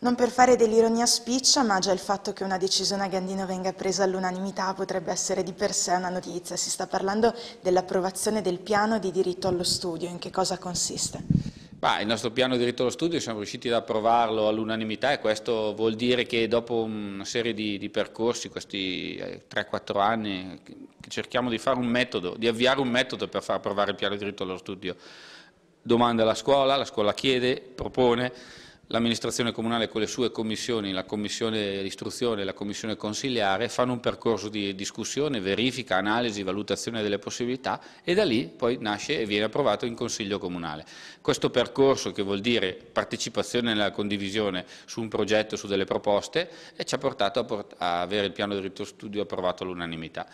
Non per fare dell'ironia spiccia, ma già il fatto che una decisione a Gandino venga presa all'unanimità potrebbe essere di per sé una notizia. Si sta parlando dell'approvazione del piano di diritto allo studio. In che cosa consiste? Bah, il nostro piano di diritto allo studio siamo riusciti ad approvarlo all'unanimità e questo vuol dire che dopo una serie di, di percorsi, questi 3-4 eh, anni, cerchiamo di fare un metodo, di avviare un metodo per far approvare il piano di diritto allo studio. Domanda alla scuola, la scuola chiede, propone l'amministrazione comunale con le sue commissioni, la commissione istruzione e la commissione consiliare, fanno un percorso di discussione, verifica, analisi, valutazione delle possibilità e da lì poi nasce e viene approvato in consiglio comunale. Questo percorso che vuol dire partecipazione nella condivisione su un progetto, su delle proposte, eh, ci ha portato a, port a, avere il piano di diritto studio approvato all'unanimità.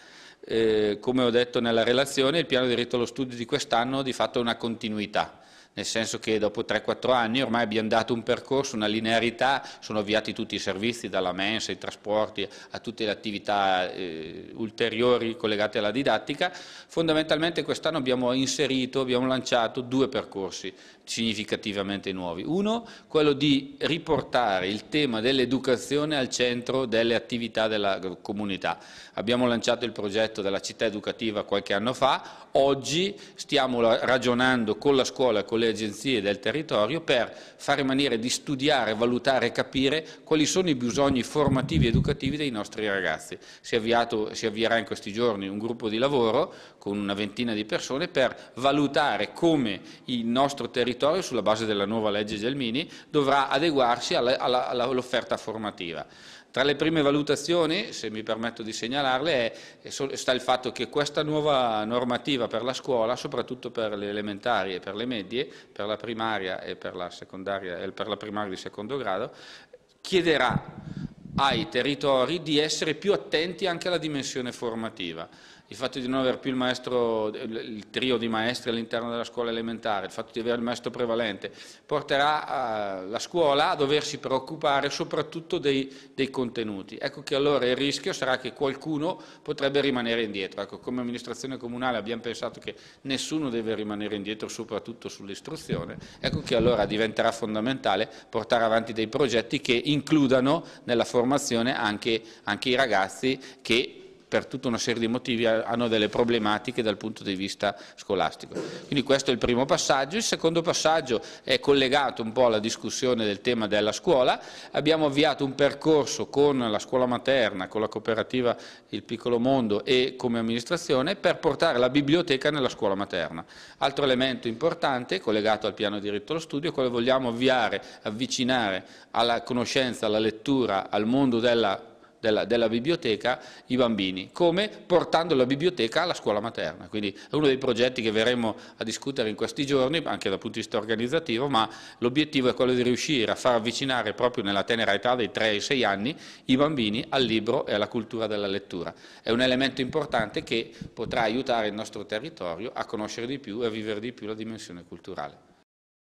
Eh, come ho detto nella relazione, il piano di diritto allo studio di quest'anno di fatto è una continuità nel senso che dopo 3-4 anni ormai abbiamo dato un percorso, una linearità, sono avviati tutti i servizi, dalla mensa, i trasporti, a tutte le attività eh, ulteriori collegate alla didattica. Fondamentalmente quest'anno abbiamo inserito, abbiamo lanciato due percorsi significativamente nuovi. Uno, quello di riportare il tema dell'educazione al centro delle attività della comunità. Abbiamo lanciato il progetto della città educativa qualche anno fa, oggi stiamo ragionando con la scuola e con le le agenzie del territorio per fare in maniera di studiare, valutare e capire quali sono i bisogni formativi ed educativi dei nostri ragazzi. Si, avviato, si avvierà in questi giorni un gruppo di lavoro con una ventina di persone per valutare come il nostro territorio, sulla base della nuova legge Gelmini, dovrà adeguarsi all'offerta formativa. Tra le prime valutazioni, se mi permetto di segnalarle, è, sta il fatto che questa nuova normativa per la scuola, soprattutto per le elementari e per le medie, per la primaria e per la, e eh, per la primaria di secondo grado, chiederà ai territori di essere più attenti anche alla dimensione formativa il fatto di non avere più il, maestro, il trio di maestri all'interno della scuola elementare, il fatto di avere il maestro prevalente, porterà eh, la scuola a doversi preoccupare soprattutto dei, dei, contenuti. Ecco che allora il rischio sarà che qualcuno potrebbe rimanere indietro. Ecco, come amministrazione comunale abbiamo pensato che nessuno deve rimanere indietro, soprattutto sull'istruzione. Ecco che allora diventerà fondamentale portare avanti dei progetti che includano nella formazione anche, anche i ragazzi che per tutta una serie di motivi hanno delle problematiche dal punto di vista scolastico. Quindi questo è il primo passaggio. Il secondo passaggio è collegato un po' alla discussione del tema della scuola. Abbiamo avviato un percorso con la scuola materna, con la cooperativa Il Piccolo Mondo e come amministrazione per portare la biblioteca nella scuola materna. Altro elemento importante collegato al piano diritto allo studio è quello vogliamo avviare, avvicinare alla conoscenza, alla lettura, al mondo della della, della biblioteca i bambini, come portando la biblioteca alla scuola materna. Quindi è uno dei progetti che verremo a discutere in questi giorni, anche dal punto di vista organizzativo, ma l'obiettivo è quello di riuscire a far avvicinare proprio nella tenera età dei 3 ai 6 anni i bambini al libro e alla cultura della lettura. È un elemento importante che potrà aiutare il nostro territorio a conoscere di più e a vivere di più la dimensione culturale.